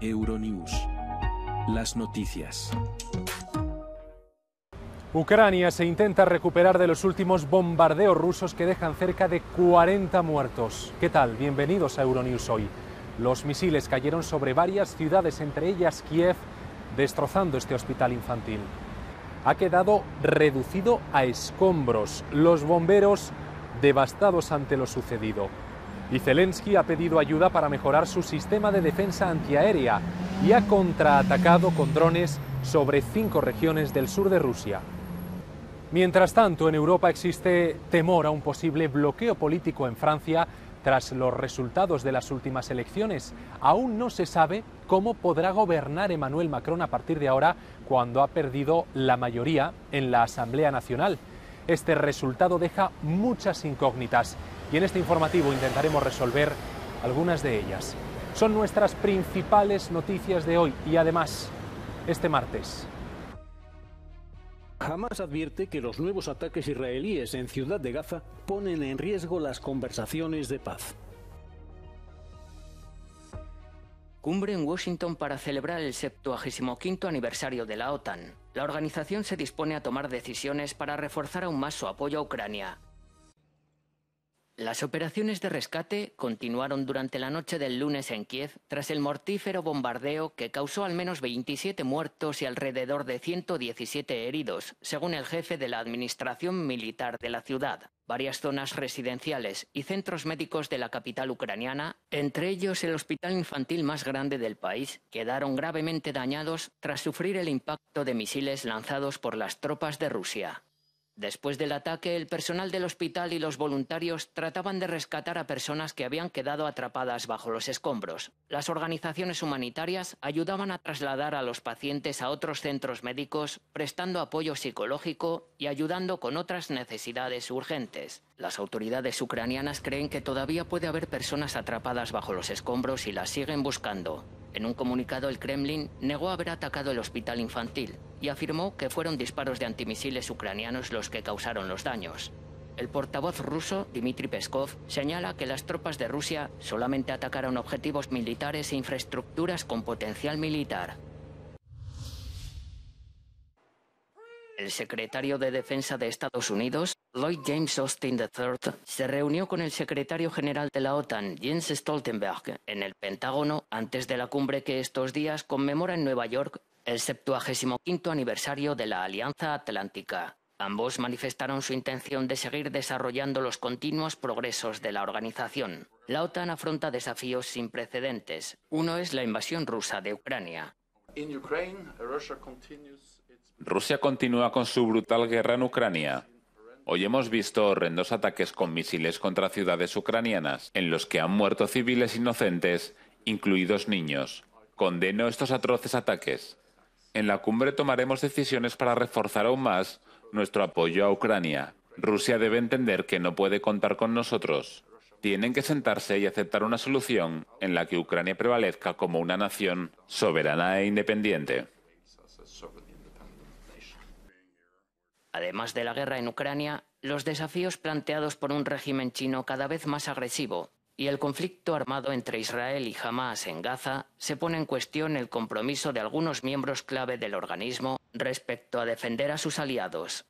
Euronews. Las noticias. Ucrania se intenta recuperar de los últimos bombardeos rusos que dejan cerca de 40 muertos. ¿Qué tal? Bienvenidos a Euronews hoy. Los misiles cayeron sobre varias ciudades, entre ellas Kiev, destrozando este hospital infantil. Ha quedado reducido a escombros. Los bomberos devastados ante lo sucedido y Zelensky ha pedido ayuda para mejorar su sistema de defensa antiaérea y ha contraatacado con drones sobre cinco regiones del sur de Rusia. Mientras tanto, en Europa existe temor a un posible bloqueo político en Francia tras los resultados de las últimas elecciones. Aún no se sabe cómo podrá gobernar Emmanuel Macron a partir de ahora cuando ha perdido la mayoría en la Asamblea Nacional. Este resultado deja muchas incógnitas y en este informativo intentaremos resolver algunas de ellas. Son nuestras principales noticias de hoy y además, este martes, Hamas advierte que los nuevos ataques israelíes en Ciudad de Gaza ponen en riesgo las conversaciones de paz. Cumbre en Washington para celebrar el 75 aniversario de la OTAN. La organización se dispone a tomar decisiones para reforzar aún más su apoyo a Ucrania. Las operaciones de rescate continuaron durante la noche del lunes en Kiev tras el mortífero bombardeo que causó al menos 27 muertos y alrededor de 117 heridos, según el jefe de la Administración Militar de la ciudad. Varias zonas residenciales y centros médicos de la capital ucraniana, entre ellos el hospital infantil más grande del país, quedaron gravemente dañados tras sufrir el impacto de misiles lanzados por las tropas de Rusia. Después del ataque, el personal del hospital y los voluntarios trataban de rescatar a personas que habían quedado atrapadas bajo los escombros. Las organizaciones humanitarias ayudaban a trasladar a los pacientes a otros centros médicos, prestando apoyo psicológico y ayudando con otras necesidades urgentes. Las autoridades ucranianas creen que todavía puede haber personas atrapadas bajo los escombros y las siguen buscando. En un comunicado, el Kremlin negó haber atacado el hospital infantil y afirmó que fueron disparos de antimisiles ucranianos los que causaron los daños. El portavoz ruso, Dmitry Peskov, señala que las tropas de Rusia solamente atacaron objetivos militares e infraestructuras con potencial militar, El secretario de Defensa de Estados Unidos, Lloyd James Austin III, se reunió con el secretario general de la OTAN, Jens Stoltenberg, en el Pentágono antes de la cumbre que estos días conmemora en Nueva York el 75 aniversario de la Alianza Atlántica. Ambos manifestaron su intención de seguir desarrollando los continuos progresos de la organización. La OTAN afronta desafíos sin precedentes. Uno es la invasión rusa de Ucrania. Rusia continúa con su brutal guerra en Ucrania. Hoy hemos visto horrendos ataques con misiles contra ciudades ucranianas, en los que han muerto civiles inocentes, incluidos niños. Condeno estos atroces ataques. En la cumbre tomaremos decisiones para reforzar aún más nuestro apoyo a Ucrania. Rusia debe entender que no puede contar con nosotros. Tienen que sentarse y aceptar una solución en la que Ucrania prevalezca como una nación soberana e independiente. además de la guerra en Ucrania, los desafíos planteados por un régimen chino cada vez más agresivo y el conflicto armado entre Israel y Hamas en Gaza se pone en cuestión el compromiso de algunos miembros clave del organismo respecto a defender a sus aliados.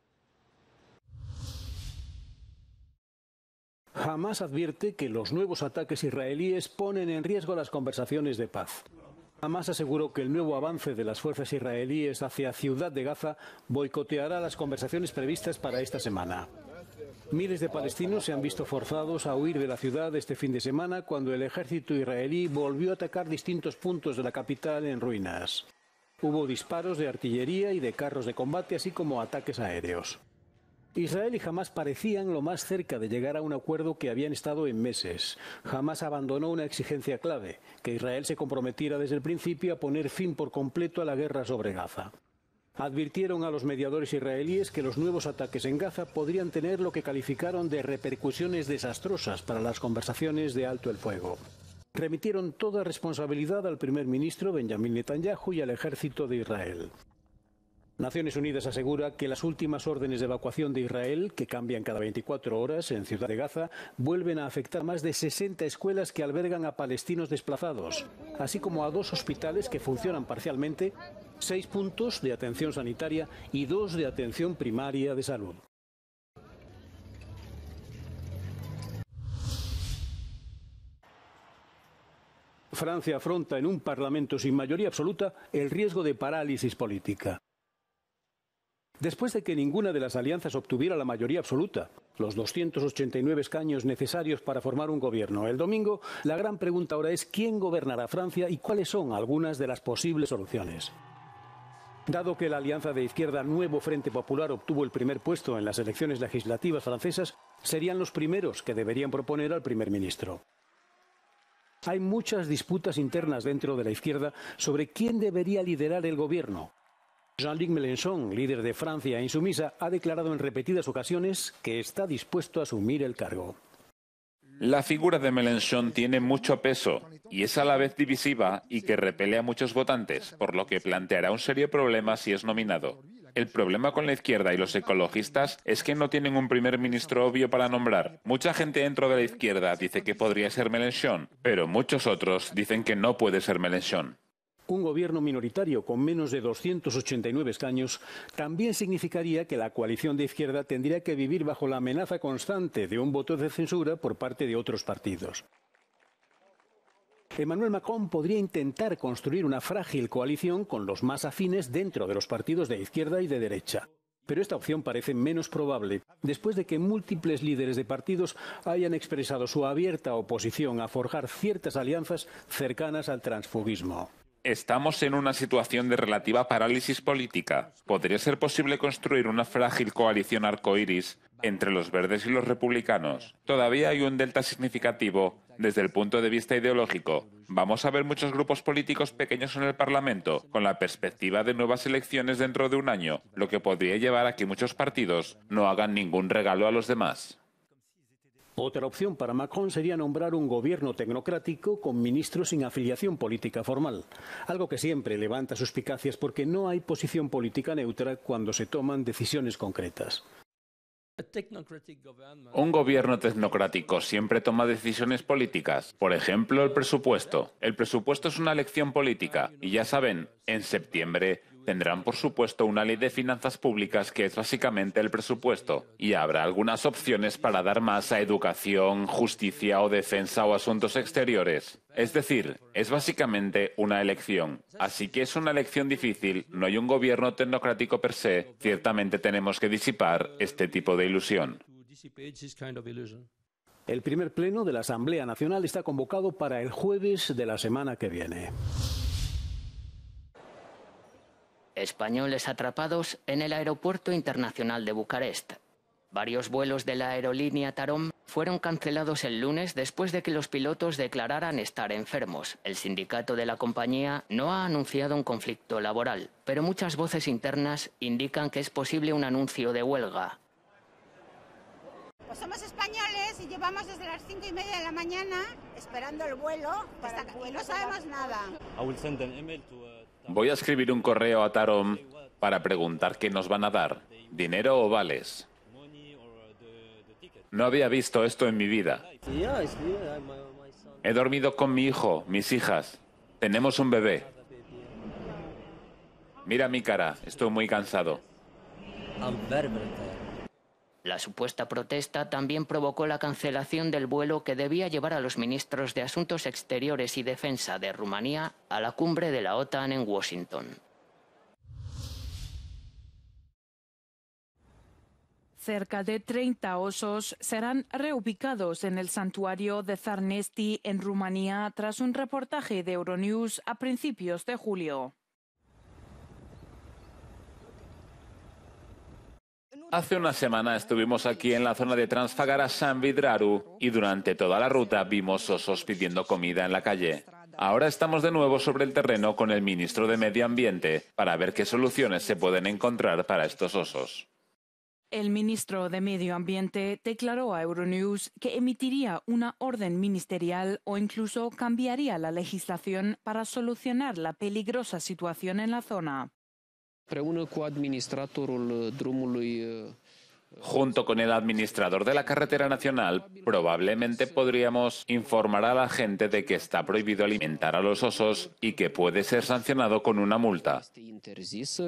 Hamas advierte que los nuevos ataques israelíes ponen en riesgo las conversaciones de paz. Hamas aseguró que el nuevo avance de las fuerzas israelíes hacia Ciudad de Gaza boicoteará las conversaciones previstas para esta semana. Miles de palestinos se han visto forzados a huir de la ciudad este fin de semana cuando el ejército israelí volvió a atacar distintos puntos de la capital en ruinas. Hubo disparos de artillería y de carros de combate, así como ataques aéreos. Israel y Hamas parecían lo más cerca de llegar a un acuerdo que habían estado en meses. Jamás abandonó una exigencia clave, que Israel se comprometiera desde el principio a poner fin por completo a la guerra sobre Gaza. Advirtieron a los mediadores israelíes que los nuevos ataques en Gaza podrían tener lo que calificaron de repercusiones desastrosas para las conversaciones de alto el fuego. Remitieron toda responsabilidad al primer ministro Benjamin Netanyahu y al ejército de Israel. Naciones Unidas asegura que las últimas órdenes de evacuación de Israel, que cambian cada 24 horas en Ciudad de Gaza, vuelven a afectar más de 60 escuelas que albergan a palestinos desplazados, así como a dos hospitales que funcionan parcialmente, seis puntos de atención sanitaria y dos de atención primaria de salud. Francia afronta en un Parlamento sin mayoría absoluta el riesgo de parálisis política. Después de que ninguna de las alianzas obtuviera la mayoría absoluta, los 289 escaños necesarios para formar un gobierno el domingo, la gran pregunta ahora es quién gobernará Francia y cuáles son algunas de las posibles soluciones. Dado que la alianza de izquierda Nuevo Frente Popular obtuvo el primer puesto en las elecciones legislativas francesas, serían los primeros que deberían proponer al primer ministro. Hay muchas disputas internas dentro de la izquierda sobre quién debería liderar el gobierno, Jean-Luc Mélenchon, líder de Francia insumisa, ha declarado en repetidas ocasiones que está dispuesto a asumir el cargo. La figura de Mélenchon tiene mucho peso y es a la vez divisiva y que repele a muchos votantes, por lo que planteará un serio problema si es nominado. El problema con la izquierda y los ecologistas es que no tienen un primer ministro obvio para nombrar. Mucha gente dentro de la izquierda dice que podría ser Mélenchon, pero muchos otros dicen que no puede ser Mélenchon. Un gobierno minoritario con menos de 289 escaños también significaría que la coalición de izquierda tendría que vivir bajo la amenaza constante de un voto de censura por parte de otros partidos. Emmanuel Macron podría intentar construir una frágil coalición con los más afines dentro de los partidos de izquierda y de derecha. Pero esta opción parece menos probable después de que múltiples líderes de partidos hayan expresado su abierta oposición a forjar ciertas alianzas cercanas al transfugismo. Estamos en una situación de relativa parálisis política. ¿Podría ser posible construir una frágil coalición arcoíris entre los verdes y los republicanos? Todavía hay un delta significativo desde el punto de vista ideológico. Vamos a ver muchos grupos políticos pequeños en el Parlamento, con la perspectiva de nuevas elecciones dentro de un año, lo que podría llevar a que muchos partidos no hagan ningún regalo a los demás. Otra opción para Macron sería nombrar un gobierno tecnocrático con ministros sin afiliación política formal, algo que siempre levanta suspicacias porque no hay posición política neutra cuando se toman decisiones concretas. Un gobierno tecnocrático siempre toma decisiones políticas, por ejemplo el presupuesto. El presupuesto es una elección política y ya saben, en septiembre Tendrán, por supuesto, una ley de finanzas públicas que es básicamente el presupuesto, y habrá algunas opciones para dar más a educación, justicia o defensa o asuntos exteriores. Es decir, es básicamente una elección. Así que es una elección difícil, no hay un gobierno tecnocrático per se, ciertamente tenemos que disipar este tipo de ilusión. El primer pleno de la Asamblea Nacional está convocado para el jueves de la semana que viene. Españoles atrapados en el Aeropuerto Internacional de Bucarest. Varios vuelos de la aerolínea Tarom fueron cancelados el lunes después de que los pilotos declararan estar enfermos. El sindicato de la compañía no ha anunciado un conflicto laboral, pero muchas voces internas indican que es posible un anuncio de huelga. Pues somos españoles y llevamos desde las cinco y media de la mañana esperando el vuelo, el no sabemos nada. Uh, Voy a escribir un correo a Tarom para preguntar qué nos van a dar, dinero o vales. No había visto esto en mi vida. He dormido con mi hijo, mis hijas. Tenemos un bebé. Mira mi cara, estoy muy cansado. La supuesta protesta también provocó la cancelación del vuelo que debía llevar a los ministros de Asuntos Exteriores y Defensa de Rumanía a la cumbre de la OTAN en Washington. Cerca de 30 osos serán reubicados en el santuario de Zarnesti en Rumanía tras un reportaje de Euronews a principios de julio. Hace una semana estuvimos aquí en la zona de Transfagara San Vidraru y durante toda la ruta vimos osos pidiendo comida en la calle. Ahora estamos de nuevo sobre el terreno con el ministro de Medio Ambiente para ver qué soluciones se pueden encontrar para estos osos. El ministro de Medio Ambiente declaró a Euronews que emitiría una orden ministerial o incluso cambiaría la legislación para solucionar la peligrosa situación en la zona. Uh, uh, uh, Junto con el administrador de la carretera nacional, probablemente podríamos informar a la gente de que está prohibido alimentar a los osos y que puede ser sancionado con una multa. Este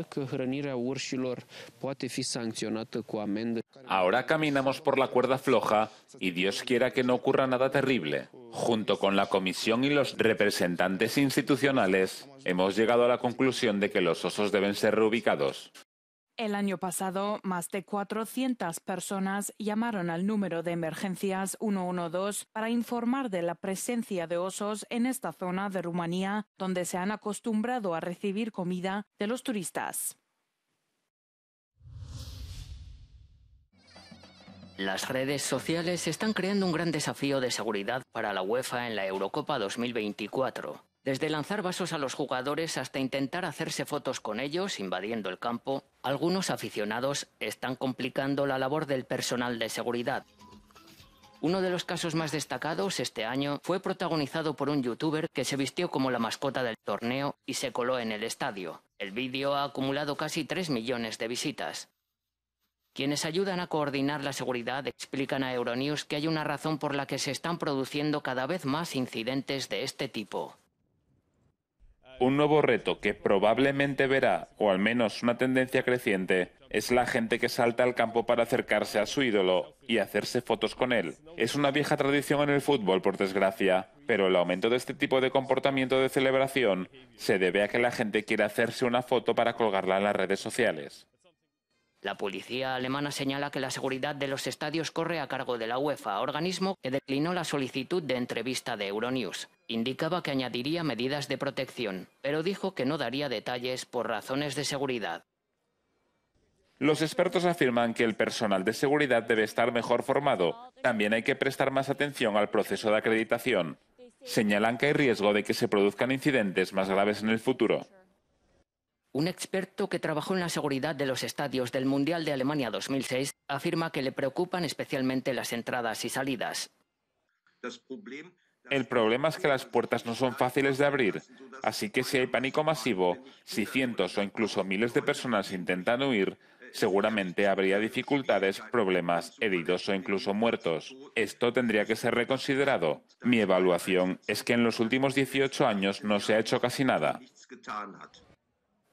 Ahora caminamos por la cuerda floja y Dios quiera que no ocurra nada terrible junto con la Comisión y los representantes institucionales, hemos llegado a la conclusión de que los osos deben ser reubicados. El año pasado, más de 400 personas llamaron al número de emergencias 112 para informar de la presencia de osos en esta zona de Rumanía, donde se han acostumbrado a recibir comida de los turistas. Las redes sociales están creando un gran desafío de seguridad para la UEFA en la Eurocopa 2024. Desde lanzar vasos a los jugadores hasta intentar hacerse fotos con ellos invadiendo el campo, algunos aficionados están complicando la labor del personal de seguridad. Uno de los casos más destacados este año fue protagonizado por un youtuber que se vistió como la mascota del torneo y se coló en el estadio. El vídeo ha acumulado casi 3 millones de visitas. Quienes ayudan a coordinar la seguridad explican a Euronews que hay una razón por la que se están produciendo cada vez más incidentes de este tipo. Un nuevo reto que probablemente verá, o al menos una tendencia creciente, es la gente que salta al campo para acercarse a su ídolo y hacerse fotos con él. Es una vieja tradición en el fútbol, por desgracia, pero el aumento de este tipo de comportamiento de celebración se debe a que la gente quiere hacerse una foto para colgarla en las redes sociales. La policía alemana señala que la seguridad de los estadios corre a cargo de la UEFA, organismo que declinó la solicitud de entrevista de Euronews. Indicaba que añadiría medidas de protección, pero dijo que no daría detalles por razones de seguridad. Los expertos afirman que el personal de seguridad debe estar mejor formado. También hay que prestar más atención al proceso de acreditación. Señalan que hay riesgo de que se produzcan incidentes más graves en el futuro. Un experto que trabajó en la seguridad de los estadios del Mundial de Alemania 2006 afirma que le preocupan especialmente las entradas y salidas. El problema es que las puertas no son fáciles de abrir, así que si hay pánico masivo, si cientos o incluso miles de personas intentan huir, seguramente habría dificultades, problemas, heridos o incluso muertos. Esto tendría que ser reconsiderado. Mi evaluación es que en los últimos 18 años no se ha hecho casi nada.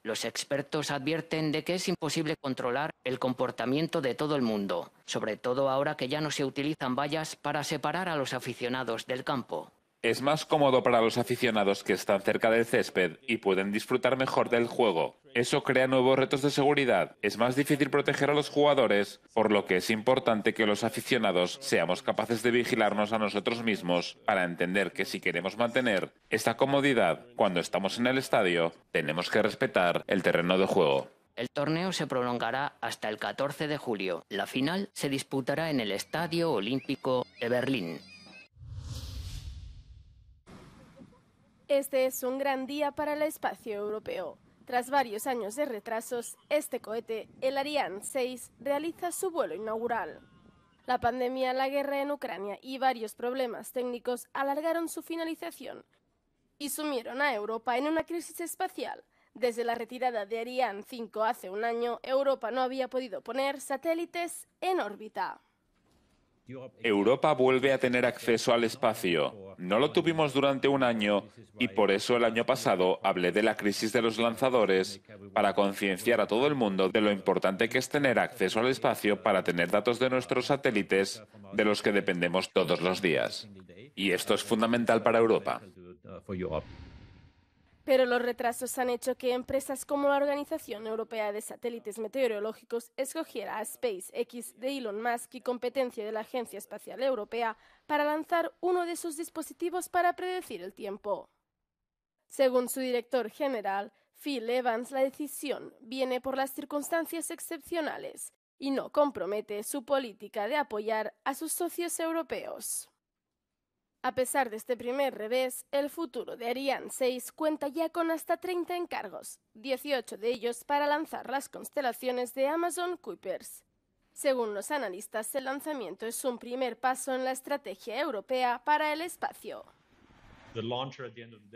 Los expertos advierten de que es imposible controlar el comportamiento de todo el mundo, sobre todo ahora que ya no se utilizan vallas para separar a los aficionados del campo. Es más cómodo para los aficionados que están cerca del césped y pueden disfrutar mejor del juego. Eso crea nuevos retos de seguridad. Es más difícil proteger a los jugadores, por lo que es importante que los aficionados seamos capaces de vigilarnos a nosotros mismos para entender que si queremos mantener esta comodidad cuando estamos en el estadio, tenemos que respetar el terreno de juego. El torneo se prolongará hasta el 14 de julio. La final se disputará en el Estadio Olímpico de Berlín. Este es un gran día para el espacio europeo. Tras varios años de retrasos, este cohete, el Ariane 6, realiza su vuelo inaugural. La pandemia, la guerra en Ucrania y varios problemas técnicos alargaron su finalización y sumieron a Europa en una crisis espacial. Desde la retirada de Ariane 5 hace un año, Europa no había podido poner satélites en órbita. Europa vuelve a tener acceso al espacio. No lo tuvimos durante un año y por eso el año pasado hablé de la crisis de los lanzadores para concienciar a todo el mundo de lo importante que es tener acceso al espacio para tener datos de nuestros satélites de los que dependemos todos los días. Y esto es fundamental para Europa. Pero los retrasos han hecho que empresas como la Organización Europea de Satélites Meteorológicos escogiera a SpaceX de Elon Musk y competencia de la Agencia Espacial Europea para lanzar uno de sus dispositivos para predecir el tiempo. Según su director general, Phil Evans, la decisión viene por las circunstancias excepcionales y no compromete su política de apoyar a sus socios europeos. A pesar de este primer revés, el futuro de Ariane 6 cuenta ya con hasta 30 encargos, 18 de ellos para lanzar las constelaciones de Amazon Kuipers. Según los analistas, el lanzamiento es un primer paso en la estrategia europea para el espacio.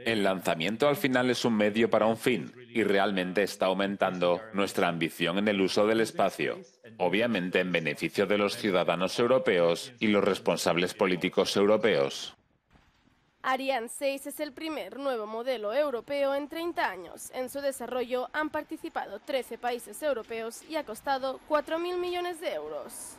El lanzamiento al final es un medio para un fin y realmente está aumentando nuestra ambición en el uso del espacio, obviamente en beneficio de los ciudadanos europeos y los responsables políticos europeos. Ariane 6 es el primer nuevo modelo europeo en 30 años. En su desarrollo han participado 13 países europeos y ha costado 4.000 millones de euros.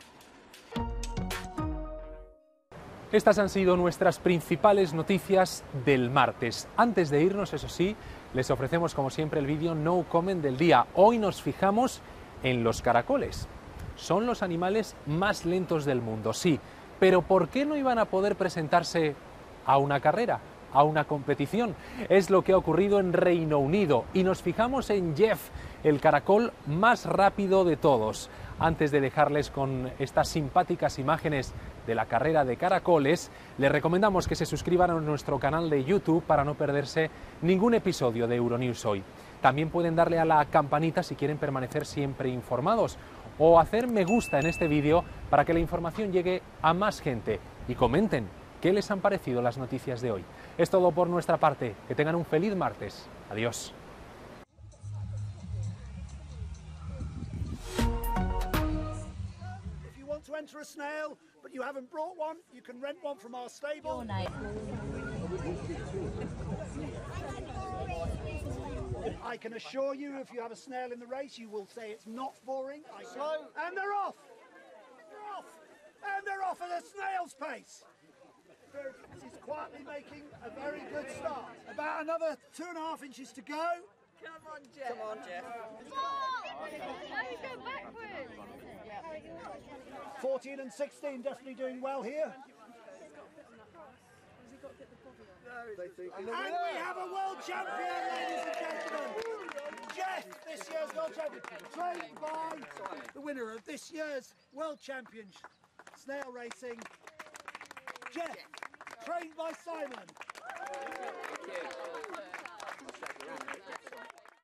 Estas han sido nuestras principales noticias del martes. Antes de irnos, eso sí, les ofrecemos como siempre el vídeo No Comen del día. Hoy nos fijamos en los caracoles. Son los animales más lentos del mundo, sí, pero ¿por qué no iban a poder presentarse a una carrera? a una competición. Es lo que ha ocurrido en Reino Unido y nos fijamos en Jeff, el caracol más rápido de todos. Antes de dejarles con estas simpáticas imágenes de la carrera de caracoles, les recomendamos que se suscriban a nuestro canal de YouTube para no perderse ningún episodio de Euronews hoy. También pueden darle a la campanita si quieren permanecer siempre informados o hacer me gusta en este vídeo para que la información llegue a más gente y comenten qué les han parecido las noticias de hoy. Es todo por nuestra parte. Que tengan un feliz martes. Adiós. snail, but you haven't brought one, you can rent one from our stable. Your name. I can assure you, if you have a snail in the race, you will say it's not boring. I slow, and they're off. They're off, and they're off at a snail's pace. He's quietly making a very good start. About another two and a half inches to go. Come on, Jeff. Come on, Jeff. Now you go backwards. 14 and 16 definitely doing well here. and we have a world champion, ladies and gentlemen. Jeff, this year's world champion, trained by the winner of this year's world champion snail racing, Jeff, trained by Simon.